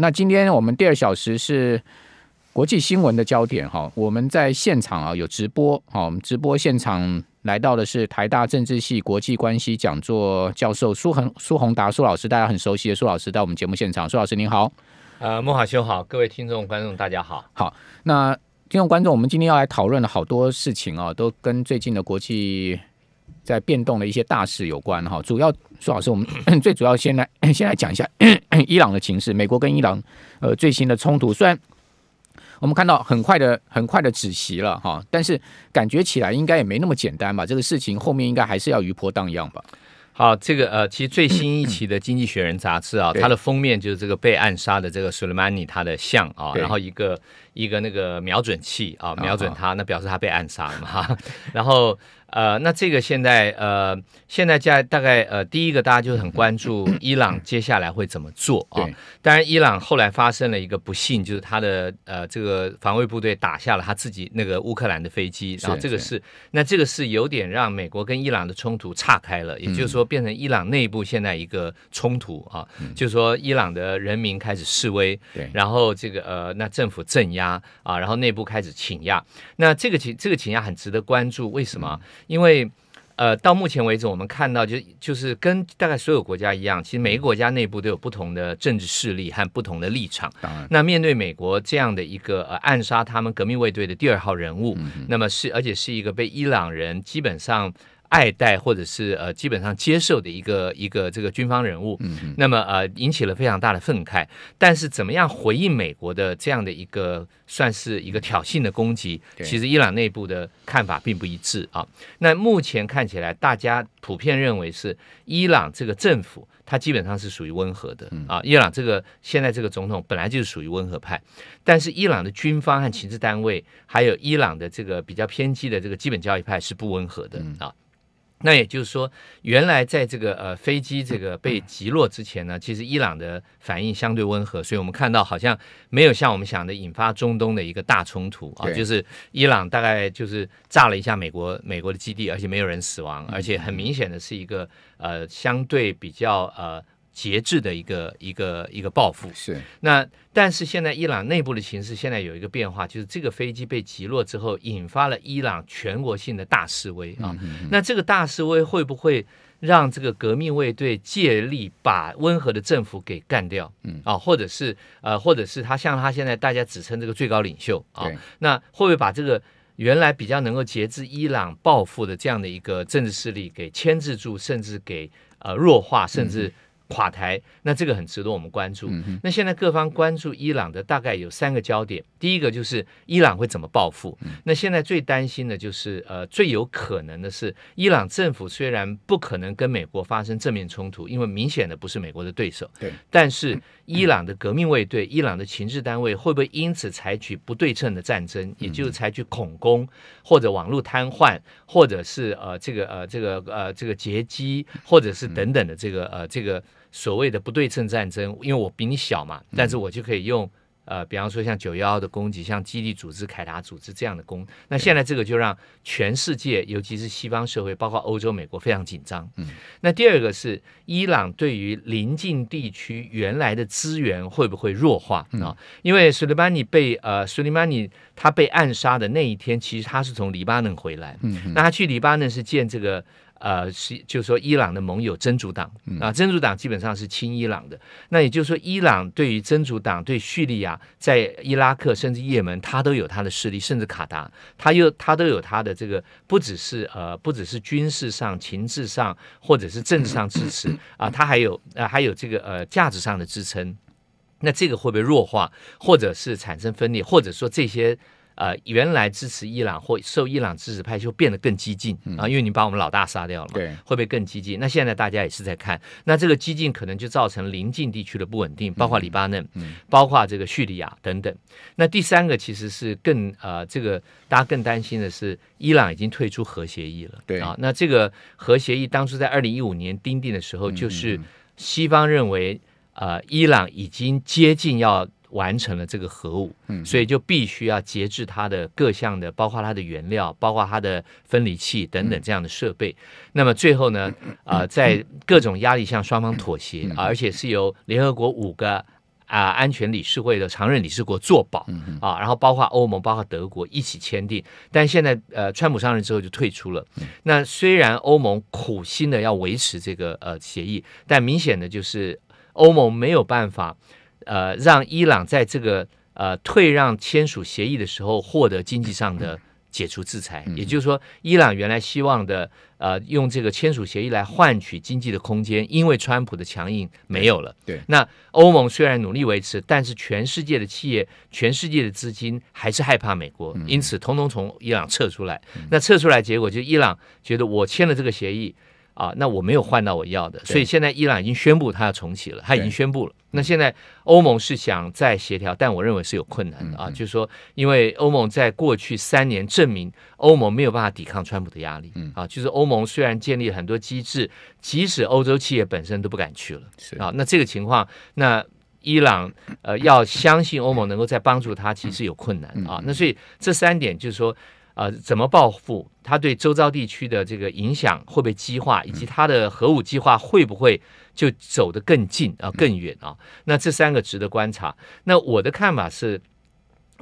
那今天我们第二小时是国际新闻的焦点哈，我们在现场啊有直播，好，我们直播现场来到的是台大政治系国际关系讲座教授苏恒苏宏达苏老师，大家很熟悉的苏老师到我们节目现场，苏老师您好，呃，孟海修好，各位听众观众大家好，好，那听众观众，我们今天要来讨论的好多事情啊，都跟最近的国际。在变动的一些大事有关哈，主要苏老师，我们 最主要先来 先来讲一下 伊朗的情势，美国跟伊朗呃最新的冲突，虽然我们看到很快的很快的止息了哈，但是感觉起来应该也没那么简单吧？这个事情后面应该还是要余波荡漾吧？好，这个呃，其实最新一期的《经济学人》杂志啊，它的封面就是这个被暗杀的这个苏莱曼尼他的像啊，然后一个一个那个瞄准器啊，瞄准他，那表示他被暗杀了嘛，然后。呃，那这个现在呃，现在在大概呃，第一个大家就是很关注 伊朗接下来会怎么做啊？当然，伊朗后来发生了一个不幸，就是他的呃这个防卫部队打下了他自己那个乌克兰的飞机，然后这个是，那这个是有点让美国跟伊朗的冲突岔开了，也就是说变成伊朗内部现在一个冲突啊，就是说伊朗的人民开始示威，然后这个呃那政府镇压啊，然后内部开始请压，那这个请这个请压很值得关注，为什么？因为，呃，到目前为止，我们看到，就就是跟大概所有国家一样，其实每个国家内部都有不同的政治势力和不同的立场。那面对美国这样的一个呃暗杀他们革命卫队的第二号人物，那么是而且是一个被伊朗人基本上。爱戴或者是呃基本上接受的一个一个这个军方人物，嗯，那么呃引起了非常大的愤慨。但是怎么样回应美国的这样的一个算是一个挑衅的攻击？其实伊朗内部的看法并不一致啊。那目前看起来，大家普遍认为是伊朗这个政府，它基本上是属于温和的啊。伊朗这个现在这个总统本来就是属于温和派，但是伊朗的军方和情治单位，还有伊朗的这个比较偏激的这个基本教育派是不温和的啊。那也就是说，原来在这个呃飞机这个被击落之前呢，其实伊朗的反应相对温和，所以我们看到好像没有像我们想的引发中东的一个大冲突啊，就是伊朗大概就是炸了一下美国美国的基地，而且没有人死亡，而且很明显的是一个呃相对比较呃。节制的一个一个一个报复是那，但是现在伊朗内部的形势现在有一个变化，就是这个飞机被击落之后，引发了伊朗全国性的大示威啊。那这个大示威会不会让这个革命卫队借力把温和的政府给干掉？嗯啊，或者是呃，或者是他像他现在大家指称这个最高领袖啊，那会不会把这个原来比较能够节制伊朗报复的这样的一个政治势力给牵制住，甚至给呃弱化，甚至？垮台，那这个很值得我们关注。那现在各方关注伊朗的大概有三个焦点，第一个就是伊朗会怎么报复。那现在最担心的就是，呃，最有可能的是，伊朗政府虽然不可能跟美国发生正面冲突，因为明显的不是美国的对手。对。但是，伊朗的革命卫队、伊朗的情治单位会不会因此采取不对称的战争，也就是采取恐攻，或者网络瘫痪，或者是呃，这个呃，这个呃，这个劫机，或者是等等的这个呃，这个。所谓的不对称战争，因为我比你小嘛，但是我就可以用，呃，比方说像九幺幺的攻击，像基地组织、凯达组织这样的攻，那现在这个就让全世界，尤其是西方社会，包括欧洲、美国，非常紧张。嗯，那第二个是伊朗对于邻近地区原来的资源会不会弱化啊？因为苏利曼尼被呃，苏利曼尼他被暗杀的那一天，其实他是从黎巴嫩回来，嗯，那他去黎巴嫩是见这个。呃，是，就是说伊朗的盟友真主党啊，真主党基本上是亲伊朗的。那也就是说，伊朗对于真主党、对叙利亚、在伊拉克甚至也门，他都有他的势力，甚至卡达，他又他都有他的这个，不只是呃，不只是军事上、情志上，或者是政治上支持 啊，他还有啊，还有这个呃价值上的支撑。那这个会不会弱化，或者是产生分裂，或者说这些。呃，原来支持伊朗或受伊朗支持派就变得更激进啊，因为你把我们老大杀掉了嘛，会不会更激进？那现在大家也是在看，那这个激进可能就造成邻近地区的不稳定，包括黎巴嫩，包括这个叙利亚等等。那第三个其实是更呃，这个大家更担心的是，伊朗已经退出核协议了。对啊，那这个核协议当初在二零一五年订定的时候，就是西方认为呃，伊朗已经接近要。完成了这个核武，嗯，所以就必须要节制它的各项的，包括它的原料，包括它的分离器等等这样的设备。那么最后呢，啊，在各种压力下双方妥协，而且是由联合国五个啊安全理事会的常任理事国做保啊，然后包括欧盟包括德国一起签订。但现在呃，川普上任之后就退出了。那虽然欧盟苦心的要维持这个呃协议，但明显的就是欧盟没有办法。呃，让伊朗在这个呃退让签署协议的时候获得经济上的解除制裁，也就是说，伊朗原来希望的呃用这个签署协议来换取经济的空间，因为川普的强硬没有了。对，那欧盟虽然努力维持，但是全世界的企业、全世界的资金还是害怕美国，因此统统从伊朗撤出来。那撤出来结果就伊朗觉得我签了这个协议。啊，那我没有换到我要的，所以现在伊朗已经宣布他要重启了，他已经宣布了。那现在欧盟是想再协调，但我认为是有困难的啊，就是说，因为欧盟在过去三年证明欧盟没有办法抵抗川普的压力，啊，就是欧盟虽然建立很多机制，即使欧洲企业本身都不敢去了啊。那这个情况，那伊朗呃要相信欧盟能够再帮助他，其实有困难啊。那所以这三点就是说。呃，怎么报复？他对周遭地区的这个影响会被激化，以及他的核武计划会不会就走得更近啊、更远啊？那这三个值得观察。那我的看法是，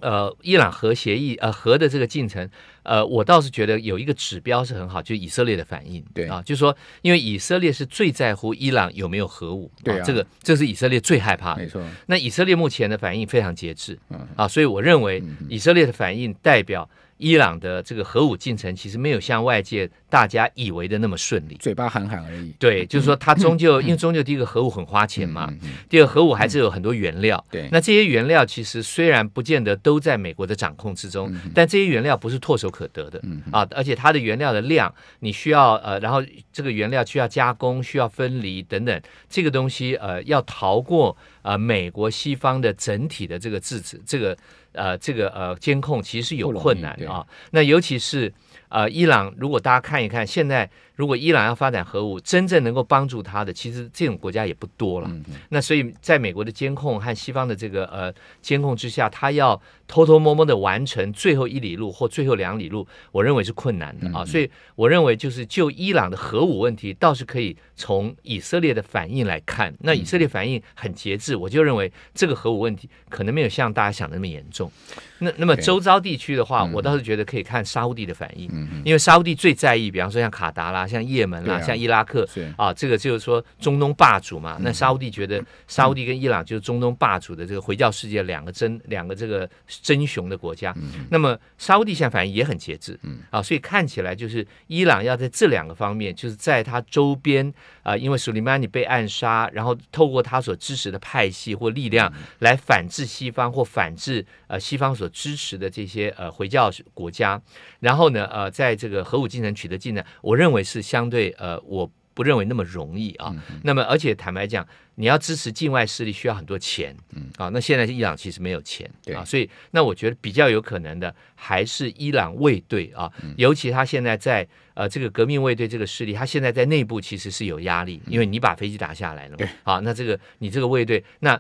呃，伊朗核协议呃核的这个进程。呃，我倒是觉得有一个指标是很好，就是以色列的反应。对啊，就说因为以色列是最在乎伊朗有没有核武，对啊，这个这是以色列最害怕。没错。那以色列目前的反应非常节制，啊，所以我认为以色列的反应代表伊朗的这个核武进程其实没有像外界大家以为的那么顺利，嘴巴喊喊而已。对，就是说它终究 因为终究第一个核武很花钱嘛，第二核武还是有很多原料。对，那这些原料其实虽然不见得都在美国的掌控之中，但这些原料不是唾手。可得的，嗯啊，而且它的原料的量，你需要呃，然后这个原料需要加工、需要分离等等，这个东西呃，要逃过呃美国西方的整体的这个制止，这个呃这个呃监控，其实有困难啊。那尤其是呃伊朗，如果大家看一看现在。如果伊朗要发展核武，真正能够帮助他的，其实这种国家也不多了。那所以，在美国的监控和西方的这个呃监控之下，他要偷偷摸摸的完成最后一里路或最后两里路，我认为是困难的啊。所以，我认为就是就伊朗的核武问题，倒是可以从以色列的反应来看。那以色列反应很节制，我就认为这个核武问题可能没有像大家想的那么严重。那那么周遭地区的话，我倒是觉得可以看沙地的反应，因为沙地最在意，比方说像卡达啦。像也门啦，像伊拉克啊，这个就是说中东霸主嘛。那沙地觉得沙地跟伊朗就是中东霸主的这个回教世界两个争两个这个争雄的国家。那么沙地现在反应也很节制啊，所以看起来就是伊朗要在这两个方面，就是在他周边啊，因为苏莱曼尼被暗杀，然后透过他所支持的派系或力量来反制西方或反制呃西方所支持的这些呃回教国家。然后呢呃，在这个核武进程取得进展，我认为是。是相对呃，我不认为那么容易啊。那么，而且坦白讲，你要支持境外势力需要很多钱，嗯啊，那现在伊朗其实没有钱对啊，所以那我觉得比较有可能的还是伊朗卫队啊，尤其他现在在呃这个革命卫队这个势力，他现在在内部其实是有压力，因为你把飞机打下来了，嘛，啊，那这个你这个卫队那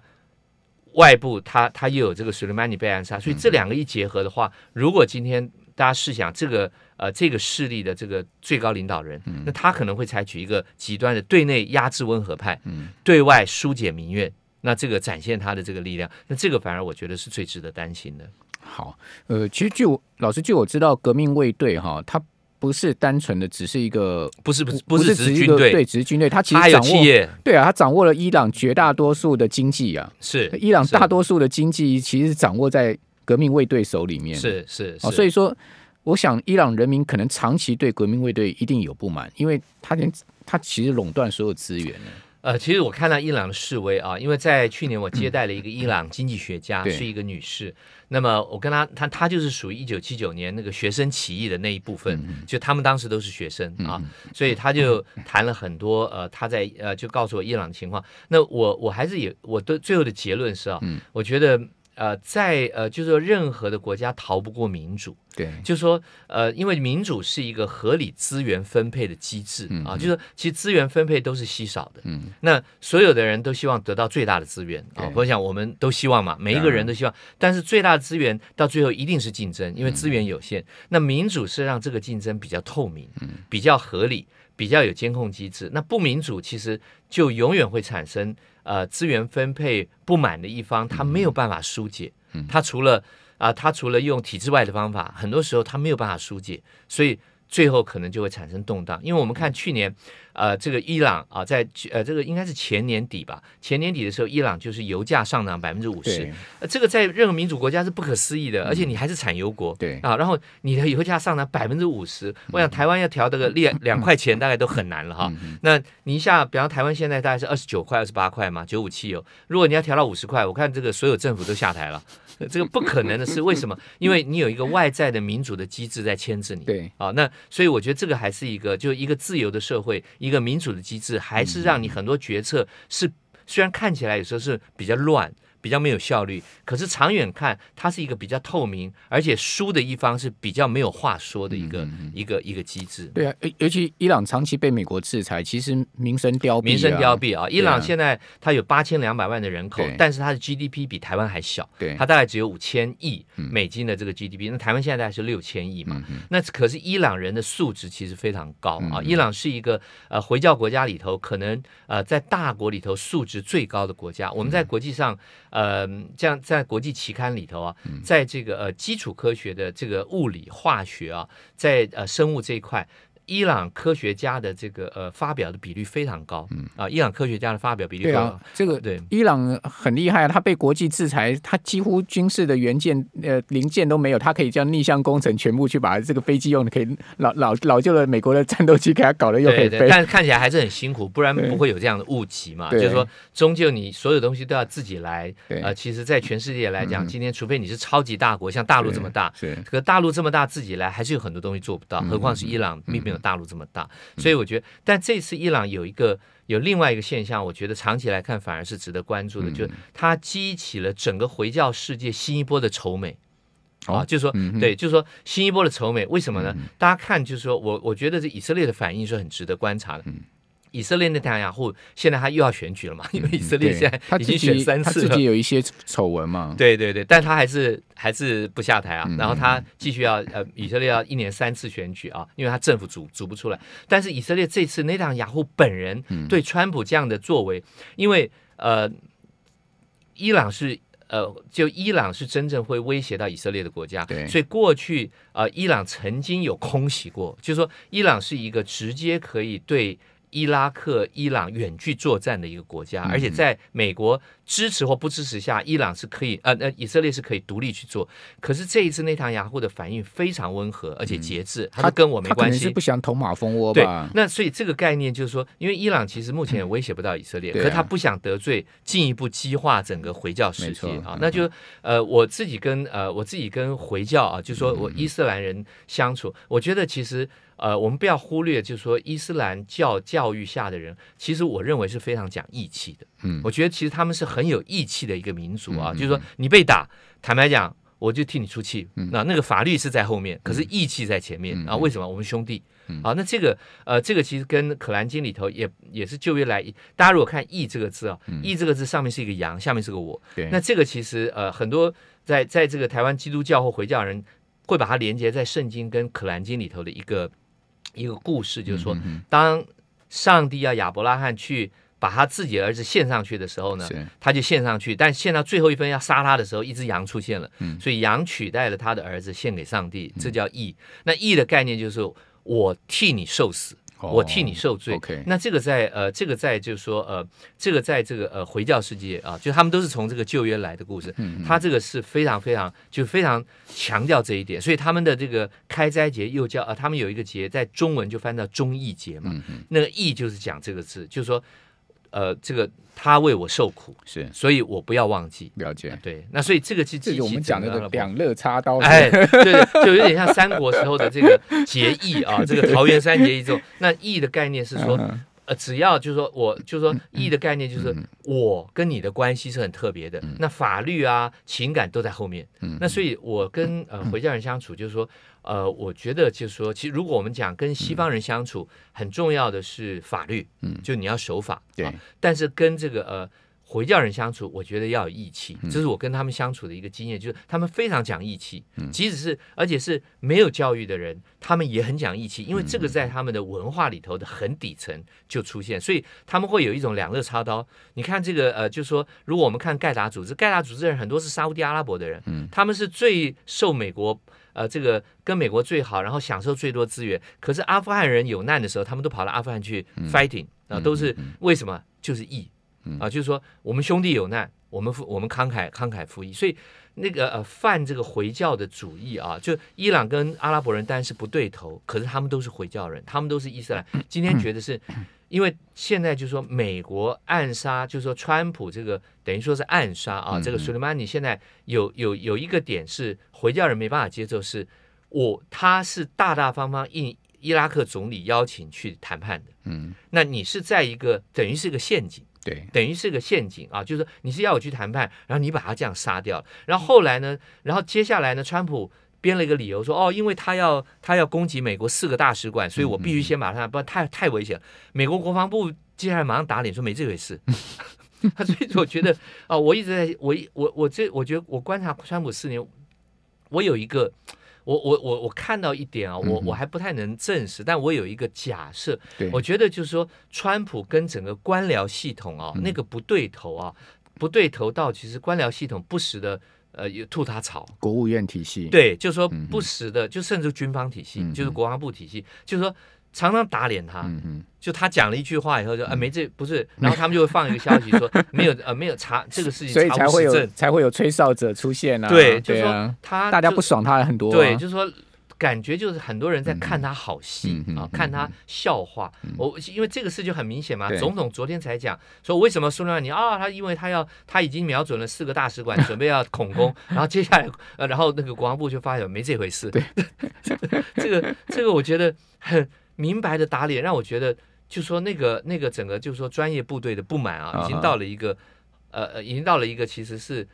外部他他又有这个苏利曼尼被暗杀，所以这两个一结合的话，如果今天大家试想这个。呃，这个势力的这个最高领导人，那他可能会采取一个极端的，对内压制温和派，对外疏解民怨。那这个展现他的这个力量，那这个反而我觉得是最值得担心的。好，呃，其实据我，老实据我知道，革命卫队哈，他不是单纯的只是一个，不是不是不是只是军队，对，只是军队，他其实掌握，对啊，他掌握了伊朗绝大多数的经济啊，是伊朗大多数的经济其实掌握在革命卫队手里面，是是所以说。我想，伊朗人民可能长期对革命卫队一定有不满，因为他连他其实垄断所有资源呃，其实我看到伊朗的示威啊，因为在去年我接待了一个伊朗经济学家，是一个女士。那么我跟她，她她就是属于一九七九年那个学生起义的那一部分，就他们当时都是学生啊，所以她就谈了很多。呃，她在呃就告诉我伊朗的情况。那我我还是有我的最后的结论是啊，我觉得。呃，在呃，就是说，任何的国家逃不过民主。对，就是说，呃，因为民主是一个合理资源分配的机制啊。就是说，其实资源分配都是稀少的。嗯。那所有的人都希望得到最大的资源啊。我想，我们都希望嘛，每一个人都希望。但是最大的资源到最后一定是竞争，因为资源有限。那民主是让这个竞争比较透明，嗯，比较合理，比较有监控机制。那不民主，其实就永远会产生。呃，资源分配不满的一方，他没有办法疏解，他除了啊，他除了用体制外的方法，很多时候他没有办法疏解，所以最后可能就会产生动荡。因为我们看去年。呃，这个伊朗啊，在呃，这个应该是前年底吧？前年底的时候，伊朗就是油价上涨百分之五十，呃，这个在任何民主国家是不可思议的，而且你还是产油国，对啊，然后你的油价上涨百分之五十，我想台湾要调这个两 两块钱大概都很难了哈。那你一下，比方台湾现在大概是二十九块、二十八块嘛，九五汽油，如果你要调到五十块，我看这个所有政府都下台了，这个不可能的是为什么？因为你有一个外在的民主的机制在牵制你，对啊，那所以我觉得这个还是一个就一个自由的社会。一个民主的机制，还是让你很多决策是，虽然看起来有时候是比较乱。比较没有效率，可是长远看，它是一个比较透明，而且输的一方是比较没有话说的一个一个一个机制。对啊，尤其伊朗长期被美国制裁，其实民生凋敝，民生凋敝啊。伊朗现在它有八千两百万的人口，但是它的 GDP 比台湾还小，它大概只有五千亿美金的这个 GDP。那台湾现在大概是六千亿嘛？那可是伊朗人的素质其实非常高啊！伊朗是一个呃回教国家里头，可能呃在大国里头素质最高的国家。我们在国际上。呃，这样在国际期刊里头啊，在这个呃基础科学的这个物理、化学啊，在呃生物这一块。伊朗科学家的这个呃发表的比率非常高，嗯啊，伊朗科学家的发表比率高。啊，这个对，伊朗很厉害，他被国际制裁，他几乎军事的原件呃零件都没有，他可以叫逆向工程，全部去把这个飞机用的可以老老老旧的美国的战斗机给他搞了用。对对，但看起来还是很辛苦，不然不会有这样的误级嘛。就是说，终究你所有东西都要自己来。呃，其实，在全世界来讲，今天除非你是超级大国，像大陆这么大，对，可大陆这么大自己来还是有很多东西做不到，何况是伊朗秘密。大陆这么大，所以我觉得，但这次伊朗有一个有另外一个现象，我觉得长期来看反而是值得关注的，就是它激起了整个回教世界新一波的仇美啊，就是说，对，就是说新一波的仇美，为什么呢？大家看，就是说我我觉得这以色列的反应是很值得观察的。以色列那档雅虎，现在他又要选举了嘛？因为以色列现在已经选三次了，他自己有一些丑闻嘛。对对对，但他还是还是不下台啊。然后他继续要呃，以色列要一年三次选举啊，因为他政府组组不出来。但是以色列这次那档雅虎本人对川普这样的作为，因为呃，伊朗是呃，就伊朗是真正会威胁到以色列的国家，所以过去呃，伊朗曾经有空袭过，就是说伊朗是一个直接可以对。伊拉克、伊朗远距作战的一个国家，而且在美国。支持或不支持下，伊朗是可以，呃，那以色列是可以独立去做。可是这一次内塔尼亚胡的反应非常温和，而且节制，他跟我没关系，是不想捅马蜂窝吧？对，那所以这个概念就是说，因为伊朗其实目前也威胁不到以色列，可他不想得罪，进一步激化整个回教世界啊。那就呃，我自己跟呃我自己跟回教啊，就说我伊斯兰人相处，我觉得其实呃，我们不要忽略，就是说伊斯兰教教育下的人，其实我认为是非常讲义气的。嗯，我觉得其实他们是。很有义气的一个民族啊，就是说你被打，坦白讲，我就替你出气。那那个法律是在后面，可是义气在前面啊。为什么我们兄弟？好，那这个呃，这个其实跟《可兰经》里头也也是就越来。大家如果看“义”这个字啊，“义”这个字上面是一个“羊，下面是个“我”。对，那这个其实呃，很多在在这个台湾基督教或回教人会把它连接在圣经跟《可兰经》里头的一个一个故事，就是说，当上帝要亚伯拉罕去。把他自己儿子献上去的时候呢，他就献上去。但献到最后一分要杀他的时候，一只羊出现了，所以羊取代了他的儿子献给上帝，这叫义。那义的概念就是我替你受死，我替你受罪。那这个在呃，这个在就是说呃，这个在这个呃回教世界啊，就他们都是从这个旧约来的故事，他这个是非常非常就非常强调这一点。所以他们的这个开斋节又叫啊，他们有一个节在中文就翻到忠义节嘛，那个义就是讲这个字，就是说。呃，这个他为我受苦，是，所以我不要忘记，不要紧，对。那所以这个是我们讲的两肋插刀，哎，对，就有点像三国时候的这个结义啊，这个桃园三结义这种。那义的概念是说。呃，只要就是说，我就是说义的概念就是我跟你的关系是很特别的，那法律啊、情感都在后面。那所以，我跟呃回教人相处，就是说，呃，我觉得就是说，其实如果我们讲跟西方人相处，很重要的是法律，就你要守法。对。但是跟这个呃。回教人相处，我觉得要有义气，这是我跟他们相处的一个经验，就是他们非常讲义气，即使是而且是没有教育的人，他们也很讲义气，因为这个在他们的文化里头的很底层就出现，所以他们会有一种两肋插刀。你看这个呃，就说如果我们看盖达组织，盖达组织的人很多是沙乌地阿拉伯的人，他们是最受美国呃这个跟美国最好，然后享受最多资源。可是阿富汗人有难的时候，他们都跑到阿富汗去 fighting 啊，都是为什么？就是义。啊，就是说我们兄弟有难，我们付我们慷慨慷慨赴义。所以那个呃，犯这个回教的主义啊，就伊朗跟阿拉伯人当然是不对头，可是他们都是回教人，他们都是伊斯兰。今天觉得是，因为现在就是说美国暗杀，就是说川普这个等于说是暗杀啊。这个苏莱曼尼现在有有有一个点是回教人没办法接受，是我他是大大方方应伊拉克总理邀请去谈判的，嗯，那你是在一个等于是个陷阱。对，等于是个陷阱啊！就是你是要我去谈判，然后你把他这样杀掉然后后来呢？然后接下来呢？川普编了一个理由说，哦，因为他要他要攻击美国四个大使馆，所以我必须先把他，不然太太危险。美国国防部接下来马上打脸说没这回事。他 所以我觉得啊，我一直在我我我这我觉得我观察川普四年，我有一个。我我我我看到一点啊，我我还不太能证实，但我有一个假设，我觉得就是说，川普跟整个官僚系统啊，那个不对头啊，不对头到其实官僚系统不时的呃吐他草，国务院体系，对，就说不时的，就甚至军方体系，就是国防部体系，就是说。常常打脸他，就他讲了一句话以后，就啊没这不是，然后他们就会放一个消息说 没有呃没有查这个事情，所以才会有才会有吹哨者出现啊。对，就说他大家不爽他很多，对，就是说感觉就是很多人在看他好戏啊，看他笑话。我因为这个事就很明显嘛，总统昨天才讲说为什么苏联你啊，他因为他要他已经瞄准了四个大使馆 准备要恐攻，然后接下来呃然后那个国防部就发现没这回事，对，这个这个我觉得很。明白的打脸，让我觉得，就说那个那个整个就是说专业部队的不满啊，已经到了一个，呃呃，已经到了一个其实是，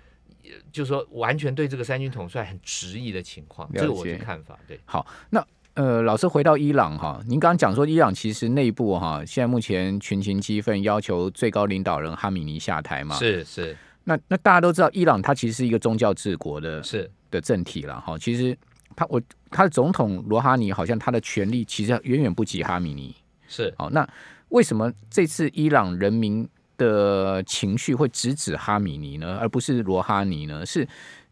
就说完全对这个三军统帅很质疑的情况。这是我的看法。对，好，那呃，老师回到伊朗哈，您刚刚讲说伊朗其实内部哈，现在目前群情激愤，要求最高领导人哈米尼下台嘛？是是。那那大家都知道，伊朗它其实是一个宗教治国的，是的政体了哈。其实。他我他的总统罗哈尼好像他的权力其实远远不及哈米尼，是哦。那为什么这次伊朗人民的情绪会直指哈米尼呢，而不是罗哈尼呢？是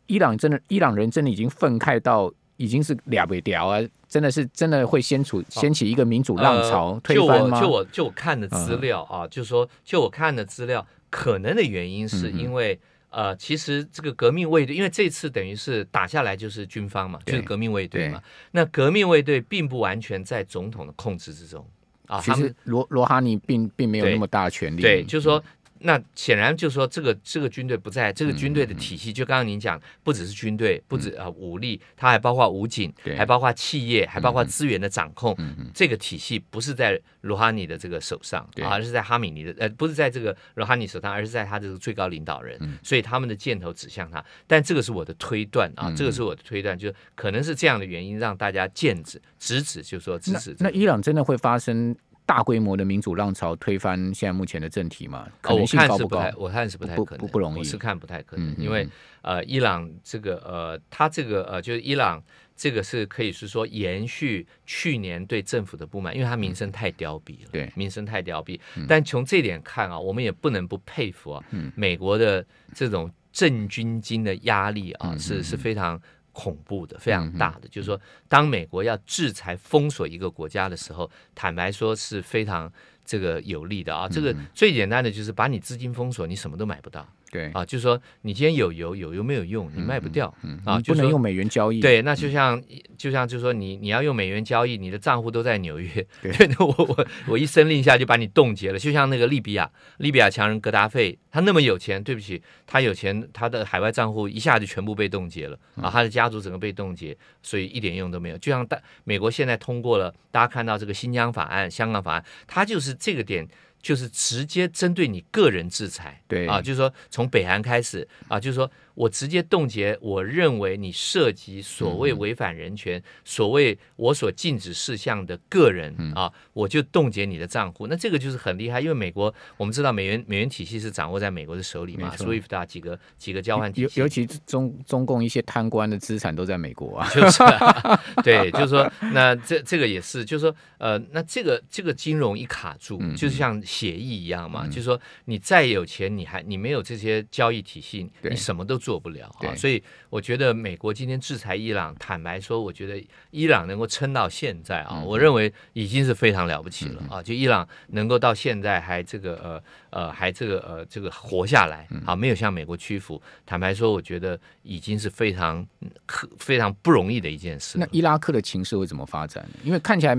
伊朗真的伊朗人真的已经愤慨到已经是了不掉啊，真的是真的会先处掀起一个民主浪潮推翻吗？就我就我看的资料啊，就说就我看的资料，可能的原因是因为。呃，其实这个革命卫队，因为这次等于是打下来就是军方嘛，就是革命卫队嘛。那革命卫队并不完全在总统的控制之中啊。其实，罗罗哈尼并并没有那么大权力。对，就是说。那显然就是说，这个这个军队不在，这个军队的体系，就刚刚您讲，不只是军队，不止啊武力，它还包括武警，还包括企业，还包括资源的掌控。这个体系不是在罗哈尼的这个手上，而是在哈米尼的，呃，不是在这个罗哈尼手上，而是在他这个最高领导人。所以他们的箭头指向他，但这个是我的推断啊，这个是我的推断，就可能是这样的原因，让大家箭指直指，就是说直指。那伊朗真的会发生？大规模的民主浪潮推翻现在目前的政体嘛？我看是不太，我看是不太可不不容易，是看不太可能。因为呃，伊朗这个呃，他这个呃，就是伊朗这个是可以是说延续去年对政府的不满，因为他民生太凋敝了，对，民生太凋敝。但从这点看啊，我们也不能不佩服啊，美国的这种政军金的压力啊，是是非常。恐怖的，非常大的，就是说，当美国要制裁、封锁一个国家的时候，坦白说是非常这个有利的啊。这个最简单的就是把你资金封锁，你什么都买不到。对啊，就是说你今天有油有油没有用，你卖不掉，啊，不能用美元交易。对，那就像就像就是说你你要用美元交易，你的账户都在纽约，对，我我我一声令下就把你冻结了。就像那个利比亚，利比亚强人格达费，他那么有钱，对不起，他有钱，他的海外账户一下就全部被冻结了，啊，他的家族整个被冻结，所以一点用都没有。就像大美国现在通过了，大家看到这个新疆法案、香港法案，他就是这个点。就是直接针对你个人制裁，对啊，就是说从北韩开始啊，就是说。我直接冻结，我认为你涉及所谓违反人权、所谓我所禁止事项的个人啊，我就冻结你的账户。那这个就是很厉害，因为美国我们知道美元美元体系是掌握在美国的手里嘛，所以啊几个几个交换体系，尤其中中共一些贪官的资产都在美国啊，就是、对，就是说那这这个也是，就是说呃，那这个这个金融一卡住，就是像协议一样嘛，就是说你再有钱，你还你没有这些交易体系，你什么都做。做不了啊，所以我觉得美国今天制裁伊朗，坦白说，我觉得伊朗能够撑到现在啊，我认为已经是非常了不起了啊。就伊朗能够到现在还这个呃呃还这个呃这个活下来，好，没有向美国屈服，坦白说，我觉得已经是非常可非常不容易的一件事。那伊拉克的情势会怎么发展？因为看起来。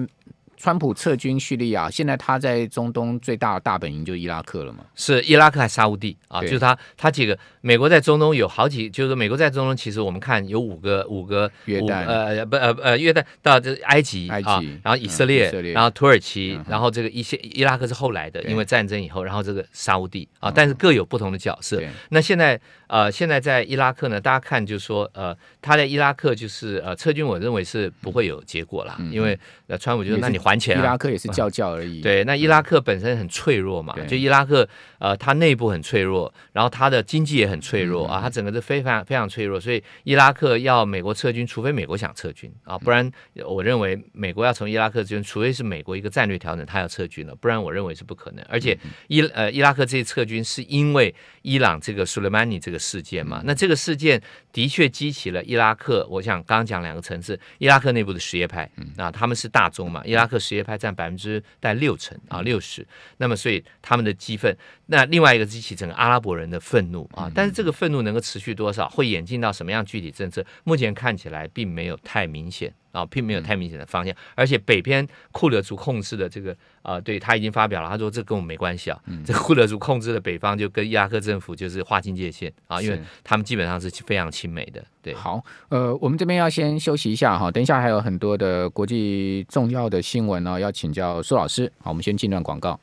川普撤军叙利亚，现在他在中东最大的大本营就伊拉克了嘛？是伊拉克还是沙乌地啊？就是他，他几个美国在中东有好几，就是美国在中东，其实我们看有五个，五个约旦，呃不呃呃约旦到这埃及，埃及，然后以色列，然后土耳其，然后这个一些伊拉克是后来的，因为战争以后，然后这个沙乌地啊，但是各有不同的角色。那现在呃，现在在伊拉克呢，大家看就是说呃。他在伊拉克就是呃撤军，我认为是不会有结果啦，因为呃川普就说那你还钱啊？伊拉克也是叫叫而已。对，那伊拉克本身很脆弱嘛，就伊拉克呃它内部很脆弱，然后它的经济也很脆弱啊，它整个是非常非常脆弱，所以伊拉克要美国撤军，除非美国想撤军啊，不然我认为美国要从伊拉克撤军，除非是美国一个战略调整，它要撤军了，不然我认为是不可能。而且伊呃伊拉克这些撤军是因为伊朗这个 s u l e m a n i 这个事件嘛，那这个事件的确激起了。伊拉克，我想刚刚讲两个层次，伊拉克内部的什叶派，啊，他们是大宗嘛，伊拉克什叶派占百分之在六成啊，六十，那么所以他们的激愤，那另外一个激起整个阿拉伯人的愤怒啊，但是这个愤怒能够持续多少，会演进到什么样具体政策，目前看起来并没有太明显。啊，并没有太明显的方向，而且北边库勒族控制的这个啊，对他已经发表了，他说这跟我没关系啊，这库勒族控制的北方就跟伊拉克政府就是划清界限啊，因为他们基本上是非常亲美的。对，好，呃，我们这边要先休息一下哈，等一下还有很多的国际重要的新闻呢，要请教苏老师。好，我们先进段广告，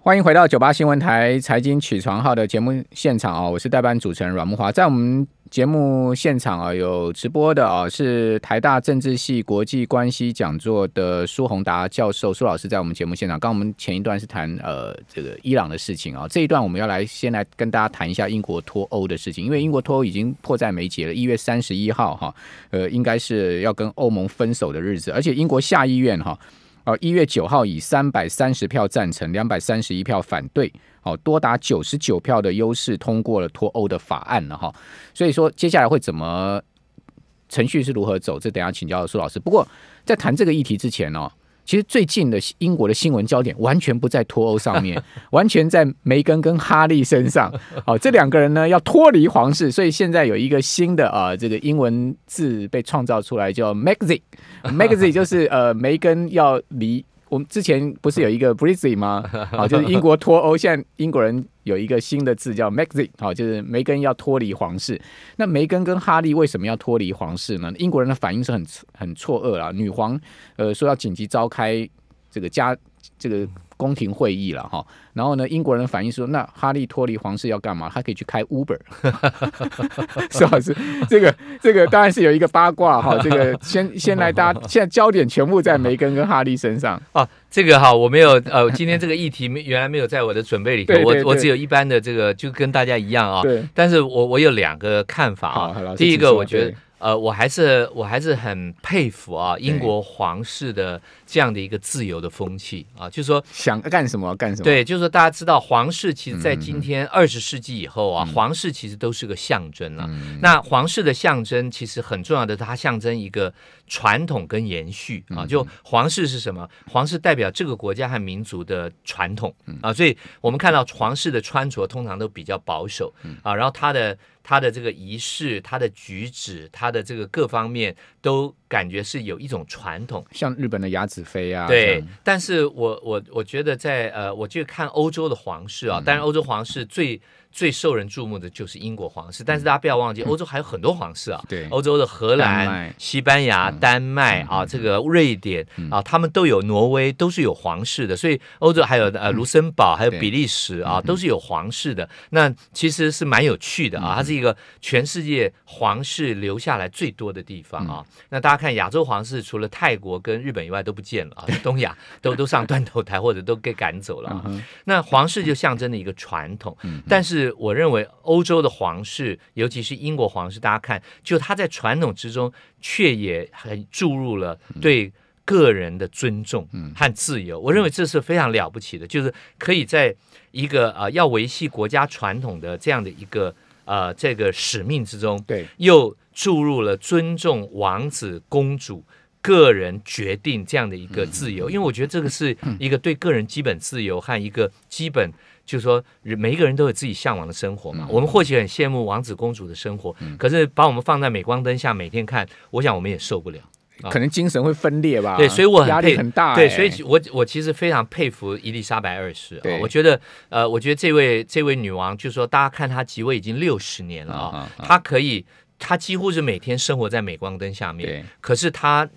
欢迎回到九八新闻台财经起床号的节目现场啊，我是代班主持人阮木华，在我们。节目现场啊，有直播的啊，是台大政治系国际关系讲座的苏宏达教授，苏老师在我们节目现场。刚我们前一段是谈呃这个伊朗的事情啊，这一段我们要来先来跟大家谈一下英国脱欧的事情，因为英国脱欧已经迫在眉睫了，一月三十一号哈，呃，应该是要跟欧盟分手的日子，而且英国下议院哈，呃，一月九号以三百三十票赞成，两百三十一票反对。哦，多达九十九票的优势通过了脱欧的法案了哈，所以说接下来会怎么程序是如何走？这等下请教苏老师。不过在谈这个议题之前哦，其实最近的英国的新闻焦点完全不在脱欧上面，完全在梅根跟哈利身上。哦，这两个人呢要脱离皇室，所以现在有一个新的啊，这个英文字被创造出来叫 m a g a z i n e m a g a z i n e 就是呃梅根要离。我们之前不是有一个 b r e e i t 吗？啊，就是英国脱欧。现在英国人有一个新的字叫 Megxit，好，就是梅根要脱离皇室。那梅根跟哈利为什么要脱离皇室呢？英国人的反应是很很错愕啊，女皇呃说要紧急召开这个家这个。宫廷会议了哈，然后呢，英国人反映说，那哈利脱离皇室要干嘛？他可以去开 Uber，是老是这个，这个当然是有一个八卦哈。这个先先来，大家现在焦点全部在梅根跟哈利身上啊。这个哈，我没有呃，今天这个议题原来没有在我的准备里头，我我只有一般的这个，就跟大家一样啊。对，但是我我有两个看法啊。第一个，我觉得。呃，我还是我还是很佩服啊，英国皇室的这样的一个自由的风气啊，就是说想干什么干什么。对，就是说大家知道，皇室其实在今天二十世纪以后啊，皇室其实都是个象征了。那皇室的象征其实很重要的，它象征一个。传统跟延续啊，就皇室是什么？皇室代表这个国家和民族的传统啊，所以我们看到皇室的穿着通常都比较保守啊，然后他的他的这个仪式、他的举止、他的这个各方面，都感觉是有一种传统，像日本的雅子妃啊。对，但是我我我觉得在呃，我去看欧洲的皇室啊，当然欧洲皇室最。最受人注目的就是英国皇室，但是大家不要忘记，欧洲还有很多皇室啊。对，欧洲的荷兰、西班牙、丹麦啊，这个瑞典啊，他们都有，挪威都是有皇室的。所以欧洲还有呃卢森堡，还有比利时啊，都是有皇室的。那其实是蛮有趣的啊，它是一个全世界皇室留下来最多的地方啊。那大家看亚洲皇室，除了泰国跟日本以外都不见了啊，东亚 都都上断头台或者都给赶走了。那皇室就象征了一个传统，但是。是，我认为欧洲的皇室，尤其是英国皇室，大家看，就他在传统之中，却也很注入了对个人的尊重和自由。我认为这是非常了不起的，就是可以在一个呃要维系国家传统的这样的一个呃这个使命之中，对，又注入了尊重王子公主个人决定这样的一个自由。因为我觉得这个是一个对个人基本自由和一个基本。就是说，每一个人都有自己向往的生活嘛。我们或许很羡慕王子公主的生活，可是把我们放在镁光灯下每天看，我想我们也受不了，可能精神会分裂吧。对，所以我很压力很大。对，所以我我其实非常佩服伊丽莎白二世。啊。我觉得呃，我觉得这位这位女王，就是说，大家看她即位已经六十年了，啊，她可以，她几乎是每天生活在镁光灯下面，可是她。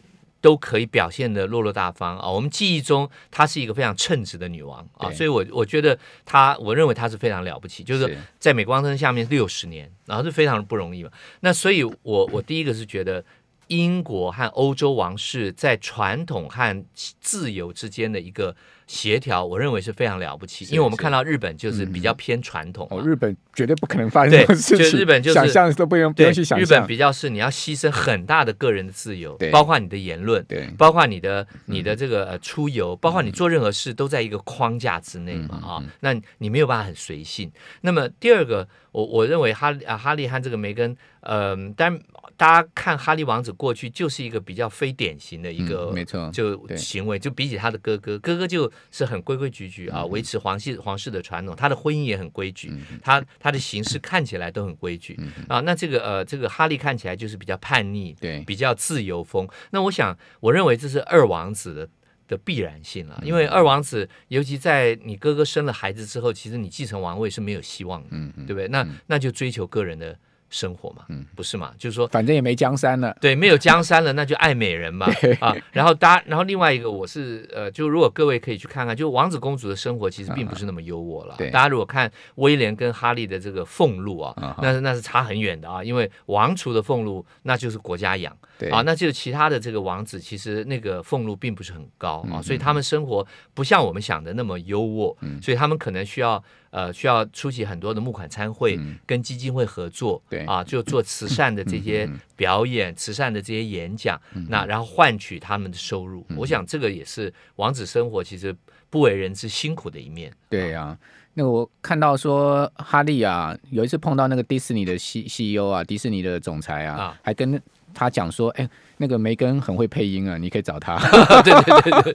都可以表现的落落大方啊！我们记忆中她是一个非常称职的女王啊，所以我我觉得她，我认为她是非常了不起，就是在镁光灯下面六十年，然后是非常不容易嘛。那所以，我我第一个是觉得英国和欧洲王室在传统和自由之间的一个。协调，我认为是非常了不起，因为我们看到日本就是比较偏传统。哦，日本绝对不可能发生对，就日本就是想象都不用不用去想。日本比较是你要牺牲很大的个人的自由，包括你的言论，对，包括你的你的这个出游，包括你做任何事都在一个框架之内嘛啊，那你没有办法很随性。那么第二个。我我认为哈利啊，哈利和这个梅根，嗯，但大家看哈利王子过去就是一个比较非典型的一个，没错，就行为就比起他的哥哥，哥哥就是很规规矩矩啊，维持皇室皇室的传统，他的婚姻也很规矩，他他的行事看起来都很规矩啊。那这个呃，这个哈利看起来就是比较叛逆，对，比较自由风。那我想，我认为这是二王子的。的必然性了，因为二王子，尤其在你哥哥生了孩子之后，其实你继承王位是没有希望的，对不对？那那就追求个人的。生活嘛，嗯，不是嘛？就是说，反正也没江山了，对，没有江山了，那就爱美人嘛，啊。然后，大，然后另外一个，我是呃，就如果各位可以去看看，就王子公主的生活其实并不是那么优渥了。对，大家如果看威廉跟哈利的这个俸禄啊，那是那是差很远的啊，因为王储的俸禄那就是国家养，对啊，那就是其他的这个王子其实那个俸禄并不是很高啊，所以他们生活不像我们想的那么优渥，所以他们可能需要。呃，需要出席很多的募款参会，跟基金会合作，对啊，就做慈善的这些表演，慈善的这些演讲，那然后换取他们的收入。我想这个也是王子生活其实不为人知辛苦的一面。对呀，那我看到说哈利啊，有一次碰到那个迪士尼的 C C E O 啊，迪士尼的总裁啊，还跟。他讲说：“哎，那个梅根很会配音啊，你可以找他。”对对对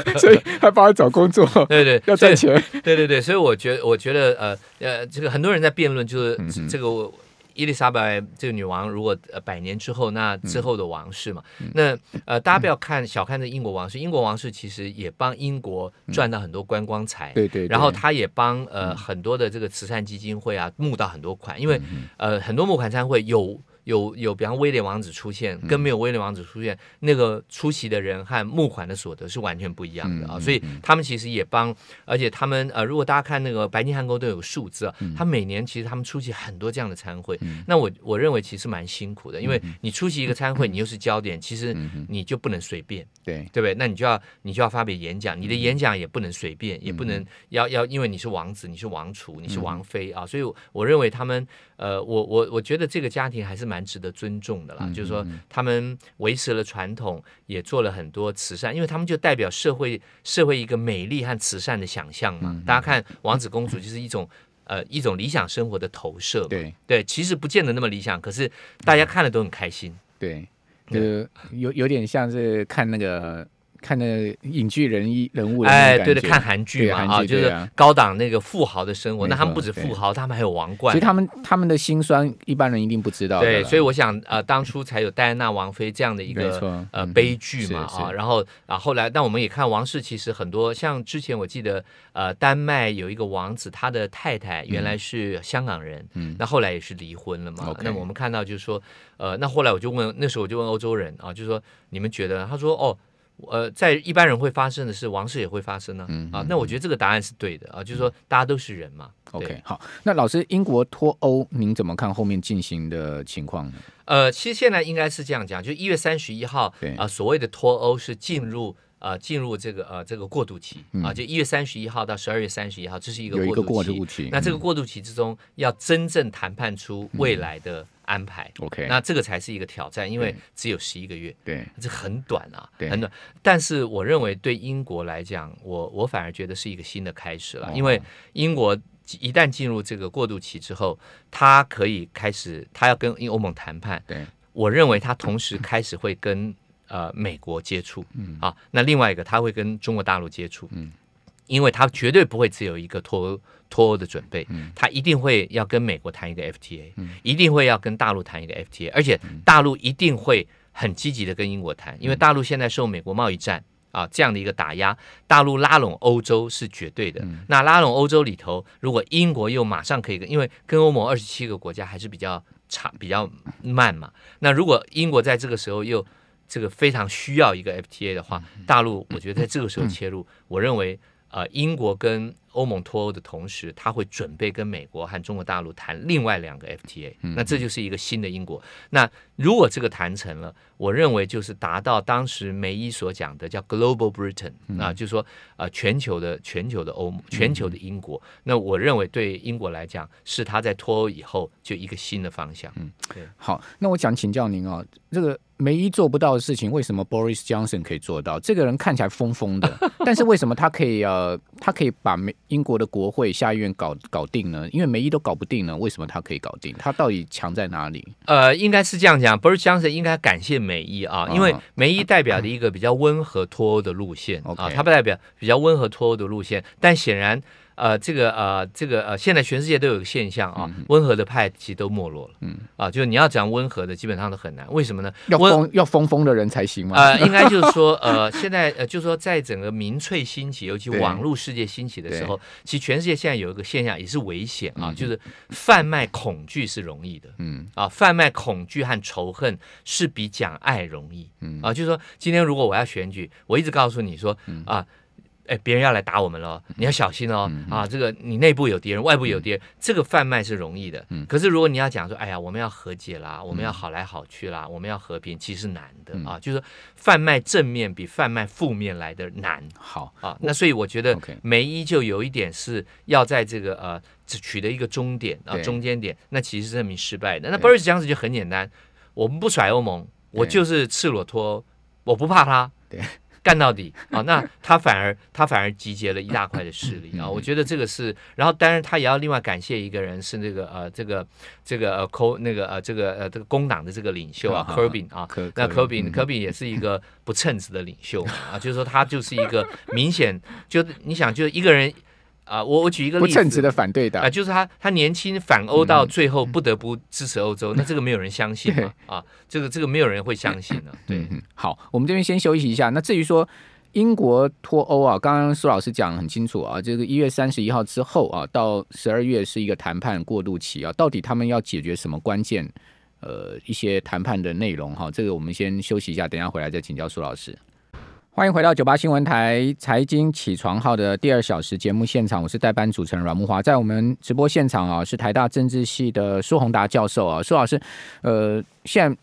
对，所以还帮他找工作。对对，要赚钱。对对对，所以我觉得，我觉得，呃呃，这个很多人在辩论，就是这个伊丽莎白这个女王，如果百年之后，那之后的王室嘛，那呃，大家不要看小看这英国王室，英国王室其实也帮英国赚到很多观光财。对对。然后他也帮呃很多的这个慈善基金会啊募到很多款，因为呃很多募款会有。有有，比方威廉王子出现跟没有威廉王子出现，那个出席的人和募款的所得是完全不一样的啊，所以他们其实也帮，而且他们呃，如果大家看那个白金汉宫都有数字啊，他每年其实他们出席很多这样的参会，那我我认为其实蛮辛苦的，因为你出席一个参会，你又是焦点，其实你就不能随便，对对不对？那你就要你就要发表演讲，你的演讲也不能随便，也不能要要，因为你是王子，你是王储，你是王妃啊，所以我认为他们呃，我我我觉得这个家庭还是蛮。蛮值得尊重的啦，就是说他们维持了传统，也做了很多慈善，因为他们就代表社会社会一个美丽和慈善的想象嘛。大家看王子公主，就是一种呃一种理想生活的投射。对对，其实不见得那么理想，可是大家看了都很开心。对，有有有点像是看那个。看的影剧人一人物哎，对的，看韩剧嘛啊，就是高档那个富豪的生活。那他们不止富豪，他们还有王冠。所以他们他们的辛酸一般人一定不知道。对，所以我想呃，当初才有戴安娜王妃这样的一个呃悲剧嘛啊，然后啊后来，但我们也看王室，其实很多像之前我记得呃，丹麦有一个王子，他的太太原来是香港人，嗯，那后来也是离婚了嘛。那我们看到就是说呃，那后来我就问那时候我就问欧洲人啊，就是说你们觉得？他说哦。呃，在一般人会发生的事，王室也会发生呢。嗯啊，那我觉得这个答案是对的啊，就是说大家都是人嘛。OK，好，那老师，英国脱欧您怎么看后面进行的情况呢？呃，其实现在应该是这样讲，就一月三十一号，对啊，所谓的脱欧是进入呃进入这个呃这个过渡期啊，就一月三十一号到十二月三十一号，这是一个一个过渡期。那这个过渡期之中，要真正谈判出未来的。安排，OK，那这个才是一个挑战，因为只有十一个月，对，这很短啊，很短。但是，我认为对英国来讲，我我反而觉得是一个新的开始了，因为英国一旦进入这个过渡期之后，他可以开始，他要跟欧盟谈判，对，我认为他同时开始会跟呃美国接触，嗯啊，那另外一个，他会跟中国大陆接触，嗯。因为他绝对不会只有一个脱脱欧的准备，他一定会要跟美国谈一个 FTA，一定会要跟大陆谈一个 FTA，而且大陆一定会很积极的跟英国谈，因为大陆现在受美国贸易战啊这样的一个打压，大陆拉拢欧洲是绝对的。那拉拢欧洲里头，如果英国又马上可以跟，因为跟欧盟二十七个国家还是比较长、比较慢嘛。那如果英国在这个时候又这个非常需要一个 FTA 的话，大陆我觉得在这个时候切入，我认为。啊，英国跟。欧盟脱欧的同时，他会准备跟美国和中国大陆谈另外两个 FTA。那这就是一个新的英国。那如果这个谈成了，我认为就是达到当时梅伊所讲的叫 Global Britain，啊，就是说呃全球的全球的欧盟，全球的英国。那我认为对英国来讲，是他在脱欧以后就一个新的方向。嗯，好，那我想请教您啊，这个梅伊做不到的事情，为什么 Boris Johnson 可以做到？这个人看起来疯疯的，但是为什么他可以呃他可以把梅英国的国会下议院搞搞定呢，因为梅姨都搞不定呢，为什么他可以搞定？他到底强在哪里？呃，应该是这样讲，不是江森应该感谢梅姨啊，因为梅姨代表的一个比较温和脱欧的路线啊，他不代表比较温和脱欧的路线，但显然。呃，这个呃，这个呃，现在全世界都有个现象啊，温和的派其实都没落了。嗯，啊，就是你要讲温和的，基本上都很难。为什么呢？要疯要疯疯的人才行吗？呃，应该就是说，呃，现在呃，就是说，在整个民粹兴起，尤其网络世界兴起的时候，其实全世界现在有一个现象，也是危险啊，就是贩卖恐惧是容易的。嗯，啊，贩卖恐惧和仇恨是比讲爱容易。嗯，啊，就是说，今天如果我要选举，我一直告诉你说啊。哎，别人要来打我们了，你要小心哦！啊，这个你内部有敌人，外部有敌人，这个贩卖是容易的。嗯，可是如果你要讲说，哎呀，我们要和解啦，我们要好来好去啦，我们要和平，其实难的啊。就是贩卖正面比贩卖负面来的难。好啊，那所以我觉得梅伊就有一点是要在这个呃取得一个终点啊，中间点，那其实证明失败的。那 r 尔兹这样子就很简单，我们不甩欧盟，我就是赤裸脱我不怕他。对。干到底啊！那他反而他反而集结了一大块的势力啊！我觉得这个是，然后当然他也要另外感谢一个人，是那个呃这个这个呃 Co 那个呃这个呃这个工党的这个领袖啊，科 b y 啊。那科 k i 科 b y 也是一个不称职的领袖啊，就是说他就是一个明显就你想就一个人。啊，我我举一个不称职的反对的啊，就是他他年轻反欧到最后不得不支持欧洲，那这个没有人相信啊，这个这个没有人会相信的。对，好，我们这边先休息一下。那至于说英国脱欧啊，刚刚苏老师讲很清楚啊，这个一月三十一号之后啊，到十二月是一个谈判过渡期啊。到底他们要解决什么关键呃一些谈判的内容哈？这个我们先休息一下，等下回来再请教苏老师。欢迎回到九八新闻台财经起床号的第二小时节目现场，我是代班主持人阮木华，在我们直播现场啊，是台大政治系的苏宏达教授啊，苏老师，呃，现在。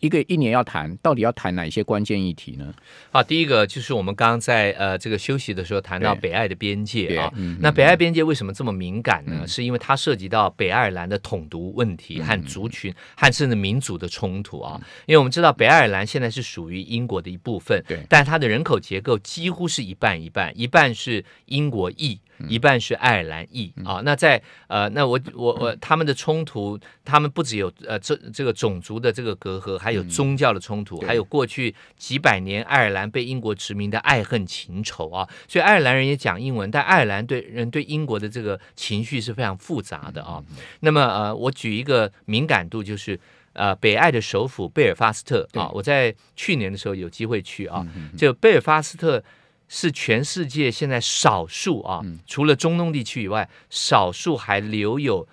一个一年要谈到底要谈哪些关键议题呢？啊，第一个就是我们刚刚在呃这个休息的时候谈到北爱的边界啊，那北爱边界为什么这么敏感呢？是因为它涉及到北爱尔兰的统独问题和族群和甚至民族的冲突啊。因为我们知道北爱尔兰现在是属于英国的一部分，对，但它的人口结构几乎是一半一半，一半是英国裔。一半是爱尔兰裔啊，那在呃，那我我我他们的冲突，他们不只有呃这这个种族的这个隔阂，还有宗教的冲突，还有过去几百年爱尔兰被英国殖民的爱恨情仇啊。所以爱尔兰人也讲英文，但爱尔兰对人对英国的这个情绪是非常复杂的啊。那么呃，我举一个敏感度，就是呃，北爱的首府贝尔法斯特啊，我在去年的时候有机会去啊，就贝尔法斯特。是全世界现在少数啊，除了中东地区以外，少数还留有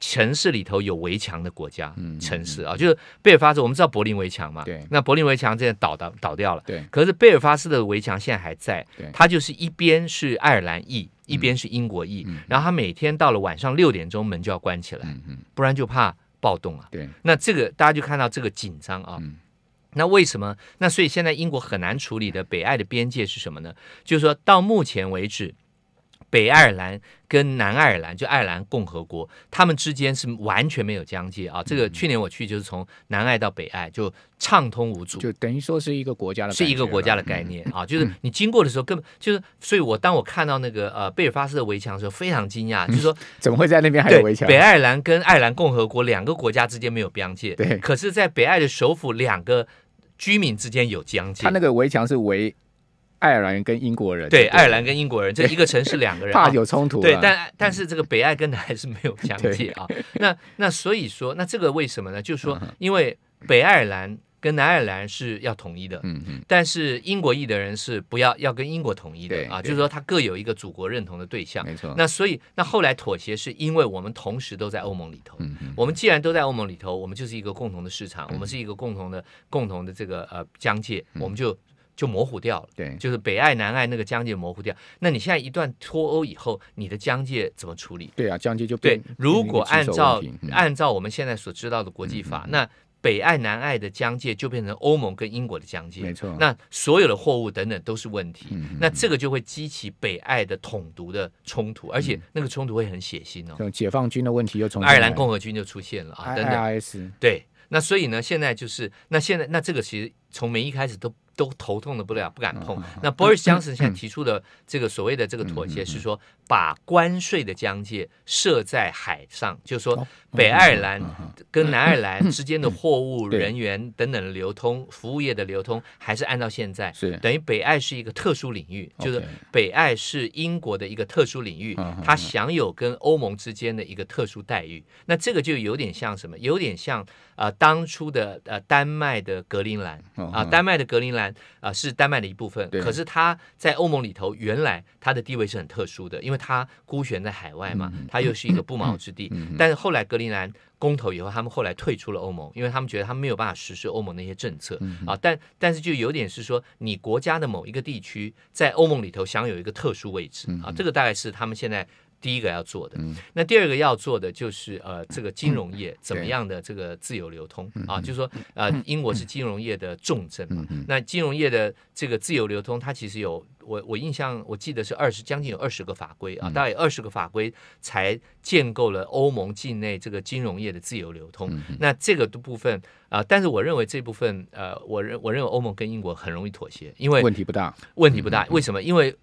城市里头有围墙的国家城市啊，就是贝尔法斯。我们知道柏林围墙嘛，对，那柏林围墙现在倒倒倒掉了，对。可是贝尔法斯的围墙现在还在，它就是一边是爱尔兰裔，一边是英国裔，然后他每天到了晚上六点钟门就要关起来，嗯不然就怕暴动啊，对。那这个大家就看到这个紧张啊。那为什么？那所以现在英国很难处理的北爱的边界是什么呢？就是说到目前为止，北爱尔兰跟南爱尔兰，就爱尔兰共和国，他们之间是完全没有疆界啊。这个去年我去就是从南爱到北爱就畅通无阻，就等于说是一个国家的，是一个国家的概念啊。就是你经过的时候根本就是，所以我当我看到那个呃贝尔法斯的围墙的时候非常惊讶，就是说怎么会在那边还有围墙？北爱尔兰跟爱尔兰共和国两个国家之间没有边界，对。可是，在北爱的首府两个。居民之间有疆界，他那个围墙是围爱尔兰跟英国人，对，爱尔兰跟英国人这一个城市两个人 怕有冲突，对，但但是这个北爱跟南还是没有 疆界啊。那那所以说，那这个为什么呢？就是说，因为北爱尔兰。跟南爱尔兰是要统一的，嗯嗯，但是英国裔的人是不要要跟英国统一的啊，就是说他各有一个祖国认同的对象，没错。那所以那后来妥协是因为我们同时都在欧盟里头，我们既然都在欧盟里头，我们就是一个共同的市场，我们是一个共同的共同的这个呃疆界，我们就就模糊掉了。对，就是北爱南爱那个疆界模糊掉。那你现在一段脱欧以后，你的疆界怎么处理？对啊，疆界就对。如果按照按照我们现在所知道的国际法，那北爱南爱的疆界就变成欧盟跟英国的疆界，没错。那所有的货物等等都是问题，那这个就会激起北爱的统独的冲突，而且那个冲突会很血腥哦。解放军的问题又从爱尔兰共和军就出现了啊，等等。对，那所以呢，现在就是那现在那这个其实。从没一开始都都头痛的不了，不敢碰。那 Boris Johnson 现在 提出的这个所谓的这个妥协，是说把关税的疆界设在海上，就是说北爱尔兰跟南爱尔兰 之间的货物、人员等等流通、服务业的流通，还是按照现在，等于北爱是一个特殊领域，就是北爱是英国的一个特殊领域，它享有跟欧盟之间的一个特殊待遇。那这个就有点像什么？有点像呃当初的呃丹麦的格陵兰。啊，丹麦的格陵兰啊是丹麦的一部分，可是它在欧盟里头原来它的地位是很特殊的，因为它孤悬在海外嘛，它又是一个不毛之地。但是后来格陵兰公投以后，他们后来退出了欧盟，因为他们觉得他们没有办法实施欧盟那些政策啊。但但是就有点是说，你国家的某一个地区在欧盟里头享有一个特殊位置啊，这个大概是他们现在。第一个要做的，那第二个要做的就是呃，这个金融业怎么样的这个自由流通啊？就是说，呃，英国是金融业的重镇嘛，那金融业的这个自由流通，它其实有我我印象我记得是二十将近有二十个法规啊，大有二十个法规才建构了欧盟境内这个金融业的自由流通。那这个的部分啊，但是我认为这部分呃，我认我认为欧盟跟英国很容易妥协，因为问题不大，问题不大。为什么？因为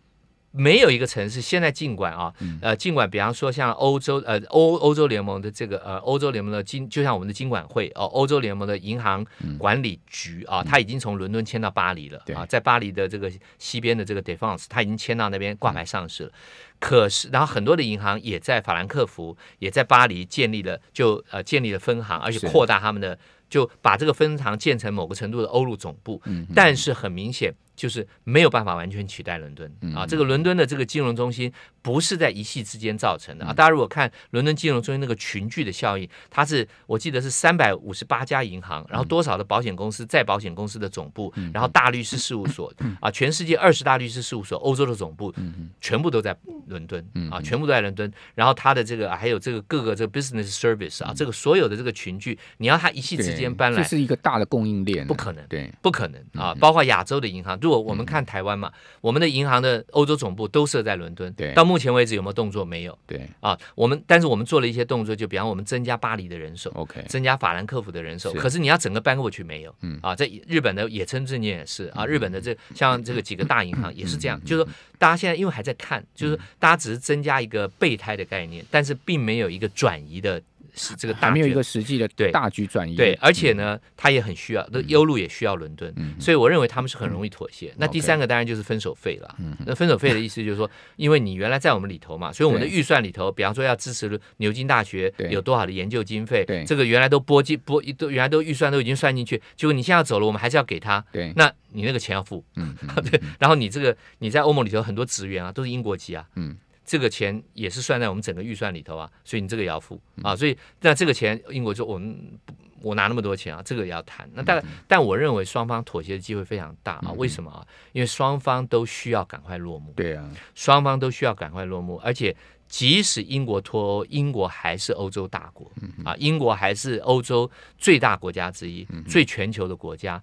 没有一个城市。现在尽管啊，呃，尽管比方说像欧洲，呃，欧欧洲联盟的这个呃，欧洲联盟的经，就像我们的经管会哦，欧洲联盟的银行管理局啊，它已经从伦敦迁到巴黎了啊，在巴黎的这个西边的这个 d e f e n s e 它已经迁到那边挂牌上市了。可是，然后很多的银行也在法兰克福，也在巴黎建立了，就呃建立了分行，而且扩大他们的，就把这个分行建成某个程度的欧陆总部。但是很明显。就是没有办法完全取代伦敦啊！这个伦敦的这个金融中心不是在一夕之间造成的啊！大家如果看伦敦金融中心那个群聚的效应，它是我记得是三百五十八家银行，然后多少的保险公司、再保险公司的总部，然后大律师事务所啊，全世界二十大律师事务所，欧洲的总部，全部都在。伦敦啊，全部都在伦敦。然后他的这个还有这个各个这个 business service 啊，这个所有的这个群聚，你要他一气之间搬来，这是一个大的供应链，不可能，对，不可能啊。包括亚洲的银行，如果我们看台湾嘛，我们的银行的欧洲总部都设在伦敦。对，到目前为止有没有动作？没有。对啊，我们但是我们做了一些动作，就比方我们增加巴黎的人手，OK，增加法兰克福的人手。可是你要整个搬过去没有？嗯啊，在日本的野村证也也是啊，日本的这像这个几个大银行也是这样，就是说大家现在因为还在看，就是。大家只是增加一个备胎的概念，但是并没有一个转移的。是这个，还没有一个实际的对大局转移。对，而且呢，他也很需要，那优路也需要伦敦，所以我认为他们是很容易妥协。那第三个当然就是分手费了。那分手费的意思就是说，因为你原来在我们里头嘛，所以我们的预算里头，比方说要支持牛津大学有多少的研究经费，这个原来都拨进拨都原来都预算都已经算进去，结果你现在走了，我们还是要给他，那你那个钱要付。对，然后你这个你在欧盟里头很多职员啊，都是英国籍啊。嗯。这个钱也是算在我们整个预算里头啊，所以你这个也要付啊，所以那这个钱，英国说我们我拿那么多钱啊，这个也要谈。那但但我认为双方妥协的机会非常大啊，为什么啊？因为双方都需要赶快落幕。对啊，双方都需要赶快落幕，而且即使英国脱欧，英国还是欧洲大国啊，英国还是欧洲最大国家之一，最全球的国家，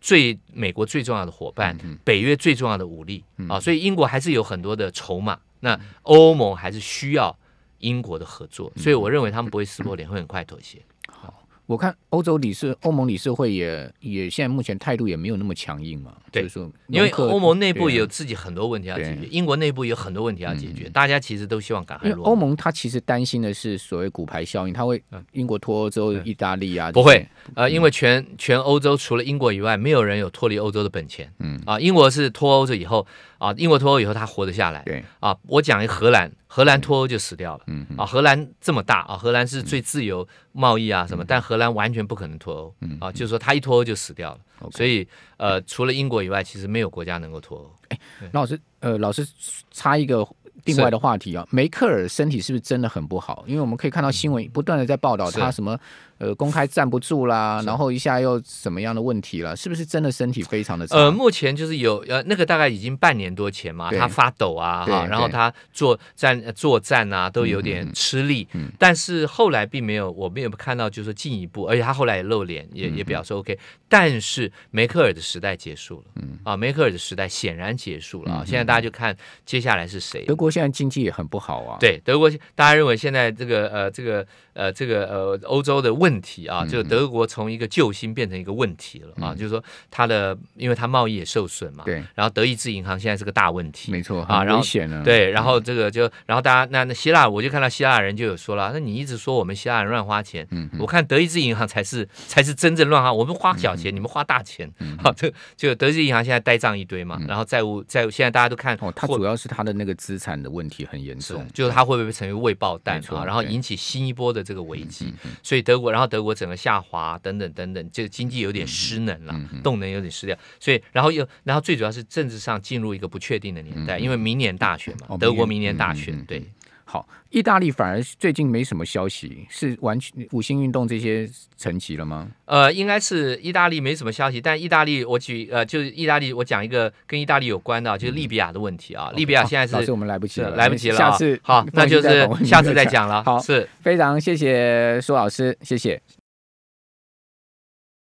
最美国最重要的伙伴，北约最重要的武力啊，所以英国还是有很多的筹码。那欧盟还是需要英国的合作，所以我认为他们不会撕破脸，会很快妥协。我看欧洲理事、欧盟理事会也也现在目前态度也没有那么强硬嘛，就是说，因为欧盟内部有自己很多问题要解决，英国内部有很多问题要解决，大家其实都希望赶海。因欧盟它其实担心的是所谓骨牌效应，它会英国脱欧之后，意大利啊不会呃，因为全全欧洲除了英国以外，没有人有脱离欧洲的本钱。嗯啊，英国是脱欧之以后啊，英国脱欧以后它活得下来。对啊，我讲一荷兰。荷兰脱欧就死掉了，嗯啊，荷兰这么大啊，荷兰是最自由贸易啊什么，但荷兰完全不可能脱欧，嗯啊，就是说他一脱欧就死掉了，所以呃，除了英国以外，其实没有国家能够脱欧。哎，那老师，呃，老师插一个另外的话题啊，梅克尔身体是不是真的很不好？因为我们可以看到新闻不断的在报道他什么。呃，公开站不住啦，然后一下又什么样的问题了？是不是真的身体非常的差？呃，目前就是有呃，那个大概已经半年多前嘛，他发抖啊哈，然后他作战作战啊都有点吃力，但是后来并没有，我们也不看到就是进一步，而且他后来也露脸也也表示 OK，但是梅克尔的时代结束了啊，梅克尔的时代显然结束了啊，现在大家就看接下来是谁。德国现在经济也很不好啊，对，德国大家认为现在这个呃这个呃这个呃欧洲的问。问题啊，就德国从一个救星变成一个问题了啊，就是说它的，因为它贸易也受损嘛，对。然后德意志银行现在是个大问题，没错啊，危险了。对，然后这个就，然后大家那那希腊，我就看到希腊人就有说了，那你一直说我们希腊人乱花钱，我看德意志银行才是才是真正乱花，我们花小钱，你们花大钱好，这 就德意志银行现在呆账一堆嘛，然后债务债务现在大家都看，它主要是它的那个资产的问题很严重，就是它会不会成为未爆弹啊？然后引起新一波的这个危机，所以德国。然后德国整个下滑，等等等等，就经济有点失能了，动能有点失掉，所以然后又然后最主要是政治上进入一个不确定的年代，因为明年大选嘛，德国明年大选对。好，意大利反而最近没什么消息，是完全五星运动这些沉寂了吗？呃，应该是意大利没什么消息，但意大利我举呃，就是意大利我讲一个跟意大利有关的，就是利比亚的问题啊。利比亚现在是老师，我们来不及了，来不及了啊！好，那就是下次再讲了。好，是非常谢谢苏老师，谢谢。